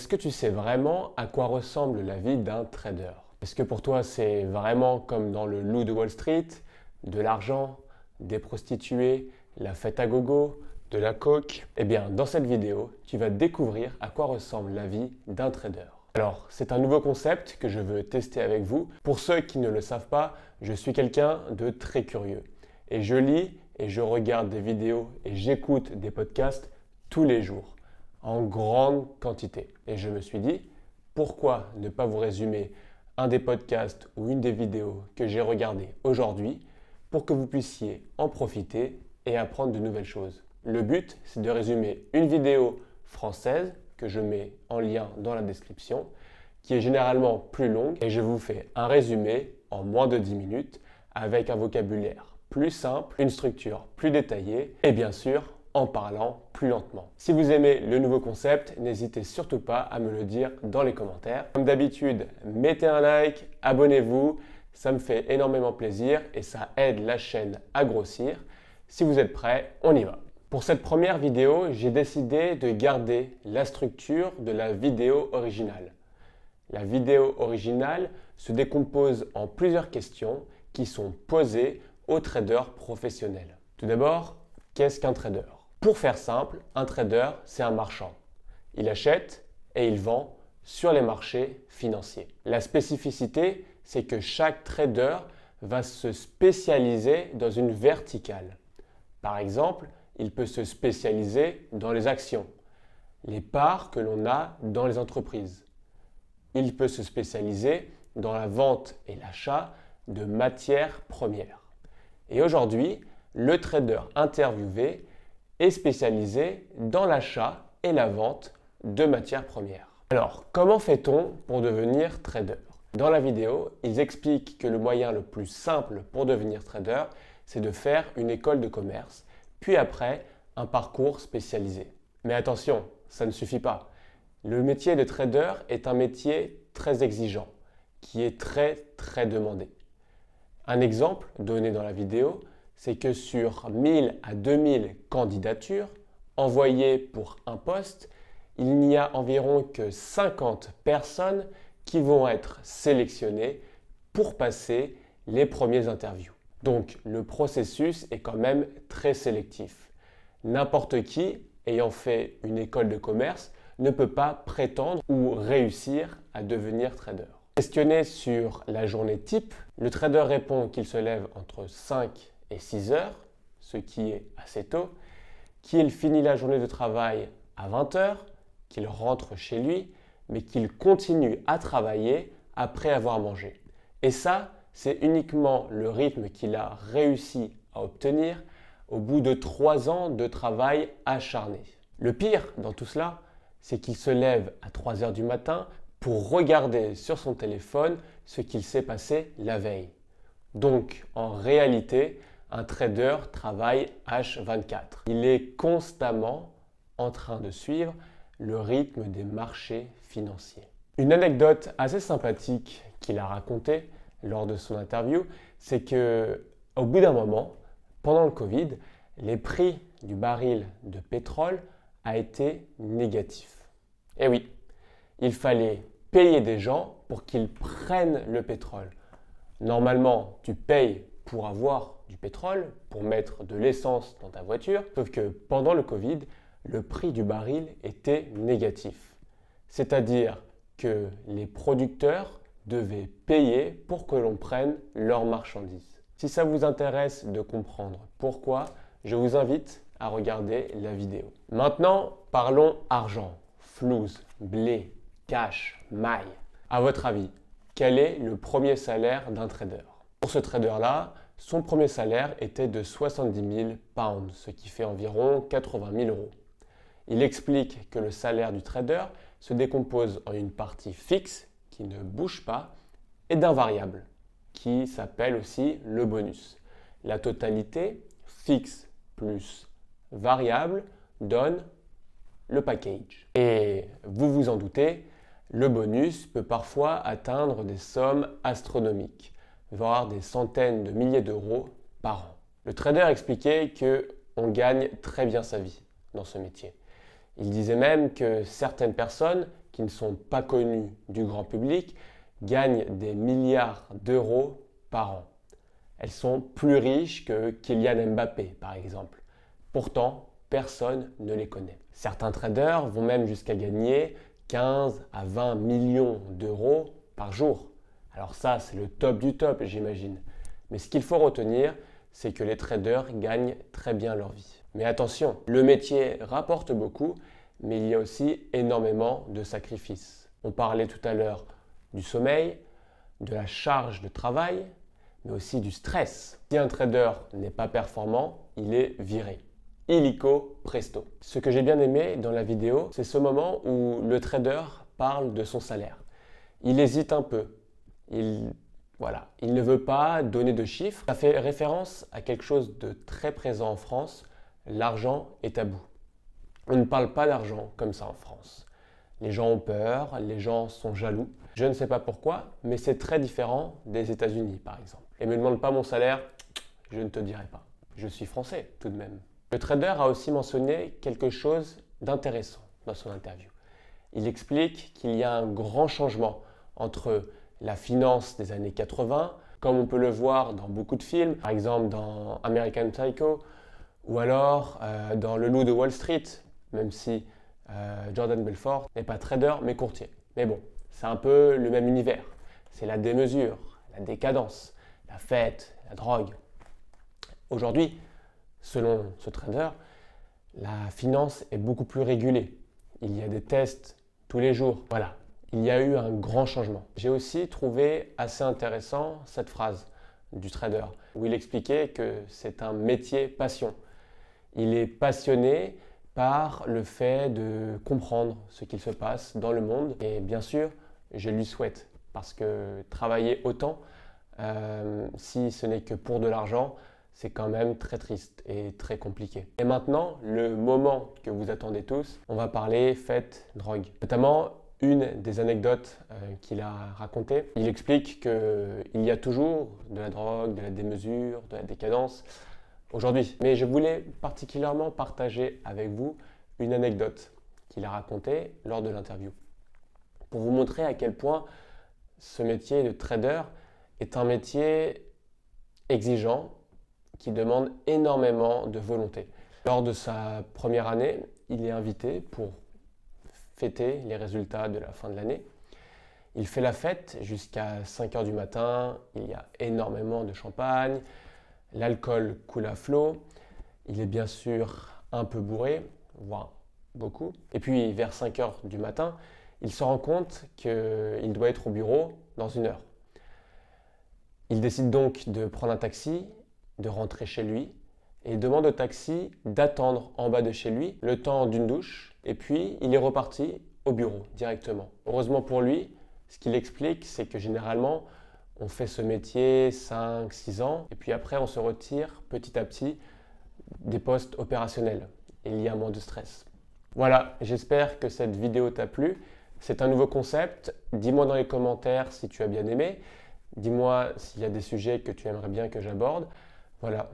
Est-ce que tu sais vraiment à quoi ressemble la vie d'un trader Est-ce que pour toi c'est vraiment comme dans le loup de Wall Street, de l'argent, des prostituées, la fête à gogo, de la coke Eh bien dans cette vidéo, tu vas découvrir à quoi ressemble la vie d'un trader. Alors, c'est un nouveau concept que je veux tester avec vous. Pour ceux qui ne le savent pas, je suis quelqu'un de très curieux. Et je lis et je regarde des vidéos et j'écoute des podcasts tous les jours en grande quantité. Et je me suis dit, pourquoi ne pas vous résumer un des podcasts ou une des vidéos que j'ai regardé aujourd'hui pour que vous puissiez en profiter et apprendre de nouvelles choses. Le but, c'est de résumer une vidéo française que je mets en lien dans la description, qui est généralement plus longue, et je vous fais un résumé en moins de 10 minutes avec un vocabulaire plus simple, une structure plus détaillée, et bien sûr en parlant plus lentement. Si vous aimez le nouveau concept, n'hésitez surtout pas à me le dire dans les commentaires. Comme d'habitude, mettez un like, abonnez-vous, ça me fait énormément plaisir et ça aide la chaîne à grossir. Si vous êtes prêts, on y va. Pour cette première vidéo, j'ai décidé de garder la structure de la vidéo originale. La vidéo originale se décompose en plusieurs questions qui sont posées aux traders professionnels. Tout d'abord, qu'est-ce qu'un trader pour faire simple, un trader, c'est un marchand. Il achète et il vend sur les marchés financiers. La spécificité, c'est que chaque trader va se spécialiser dans une verticale. Par exemple, il peut se spécialiser dans les actions, les parts que l'on a dans les entreprises. Il peut se spécialiser dans la vente et l'achat de matières premières. Et aujourd'hui, le trader interviewé spécialisé dans l'achat et la vente de matières premières. Alors, comment fait-on pour devenir trader Dans la vidéo, ils expliquent que le moyen le plus simple pour devenir trader, c'est de faire une école de commerce, puis après un parcours spécialisé. Mais attention, ça ne suffit pas. Le métier de trader est un métier très exigeant, qui est très très demandé. Un exemple donné dans la vidéo, c'est que sur 1000 à 2000 candidatures envoyées pour un poste, il n'y a environ que 50 personnes qui vont être sélectionnées pour passer les premiers interviews. Donc le processus est quand même très sélectif. N'importe qui ayant fait une école de commerce ne peut pas prétendre ou réussir à devenir trader. Questionné sur la journée type, le trader répond qu'il se lève entre 5 6 heures, ce qui est assez tôt, qu'il finit la journée de travail à 20 heures, qu'il rentre chez lui, mais qu'il continue à travailler après avoir mangé. Et ça, c'est uniquement le rythme qu'il a réussi à obtenir au bout de 3 ans de travail acharné. Le pire dans tout cela, c'est qu'il se lève à 3 heures du matin pour regarder sur son téléphone ce qu'il s'est passé la veille. Donc, en réalité, un trader travaille H24. Il est constamment en train de suivre le rythme des marchés financiers. Une anecdote assez sympathique qu'il a racontée lors de son interview, c'est que au bout d'un moment, pendant le Covid, les prix du baril de pétrole a été négatif. Eh oui, il fallait payer des gens pour qu'ils prennent le pétrole. Normalement, tu payes pour avoir du pétrole, pour mettre de l'essence dans ta voiture, sauf que pendant le Covid, le prix du baril était négatif. C'est-à-dire que les producteurs devaient payer pour que l'on prenne leurs marchandises. Si ça vous intéresse de comprendre pourquoi, je vous invite à regarder la vidéo. Maintenant, parlons argent, flouze, blé, cash, maille. À votre avis, quel est le premier salaire d'un trader Pour ce trader-là, son premier salaire était de 70 000 pounds, ce qui fait environ 80 000 euros. Il explique que le salaire du trader se décompose en une partie fixe, qui ne bouge pas, et d'un variable, qui s'appelle aussi le bonus. La totalité, fixe plus variable, donne le package. Et vous vous en doutez, le bonus peut parfois atteindre des sommes astronomiques voire des centaines de milliers d'euros par an. Le trader expliquait que on gagne très bien sa vie dans ce métier. Il disait même que certaines personnes qui ne sont pas connues du grand public gagnent des milliards d'euros par an. Elles sont plus riches que Kylian Mbappé, par exemple. Pourtant, personne ne les connaît. Certains traders vont même jusqu'à gagner 15 à 20 millions d'euros par jour. Alors ça, c'est le top du top, j'imagine. Mais ce qu'il faut retenir, c'est que les traders gagnent très bien leur vie. Mais attention, le métier rapporte beaucoup, mais il y a aussi énormément de sacrifices. On parlait tout à l'heure du sommeil, de la charge de travail, mais aussi du stress. Si un trader n'est pas performant, il est viré. Illico presto. Ce que j'ai bien aimé dans la vidéo, c'est ce moment où le trader parle de son salaire. Il hésite un peu, il, voilà, il ne veut pas donner de chiffres. Ça fait référence à quelque chose de très présent en France, l'argent est tabou. On ne parle pas d'argent comme ça en France. Les gens ont peur, les gens sont jaloux. Je ne sais pas pourquoi, mais c'est très différent des États-Unis par exemple. Et me demande pas mon salaire, je ne te dirai pas. Je suis français tout de même. Le trader a aussi mentionné quelque chose d'intéressant dans son interview. Il explique qu'il y a un grand changement entre la finance des années 80, comme on peut le voir dans beaucoup de films, par exemple dans American Psycho, ou alors euh, dans Le Loup de Wall Street, même si euh, Jordan Belfort n'est pas trader mais courtier. Mais bon, c'est un peu le même univers. C'est la démesure, la décadence, la fête, la drogue. Aujourd'hui, selon ce trader, la finance est beaucoup plus régulée. Il y a des tests tous les jours. Voilà, il y a eu un grand changement. J'ai aussi trouvé assez intéressant cette phrase du trader où il expliquait que c'est un métier passion. Il est passionné par le fait de comprendre ce qu'il se passe dans le monde et bien sûr, je lui souhaite parce que travailler autant, euh, si ce n'est que pour de l'argent, c'est quand même très triste et très compliqué. Et maintenant, le moment que vous attendez tous, on va parler fête, drogue. Notamment une des anecdotes euh, qu'il a racontées. Il explique qu'il y a toujours de la drogue, de la démesure, de la décadence aujourd'hui. Mais je voulais particulièrement partager avec vous une anecdote qu'il a racontée lors de l'interview. Pour vous montrer à quel point ce métier de trader est un métier exigeant qui demande énormément de volonté. Lors de sa première année, il est invité pour fêter les résultats de la fin de l'année. Il fait la fête jusqu'à 5 heures du matin, il y a énormément de champagne, l'alcool coule à flot, il est bien sûr un peu bourré, voire beaucoup. Et puis vers 5 heures du matin, il se rend compte qu'il doit être au bureau dans une heure. Il décide donc de prendre un taxi, de rentrer chez lui et il demande au taxi d'attendre en bas de chez lui le temps d'une douche et puis il est reparti au bureau directement. Heureusement pour lui, ce qu'il explique, c'est que généralement, on fait ce métier 5-6 ans et puis après, on se retire petit à petit des postes opérationnels. il y a moins de stress. Voilà, j'espère que cette vidéo t'a plu. C'est un nouveau concept. Dis-moi dans les commentaires si tu as bien aimé. Dis-moi s'il y a des sujets que tu aimerais bien que j'aborde. Voilà,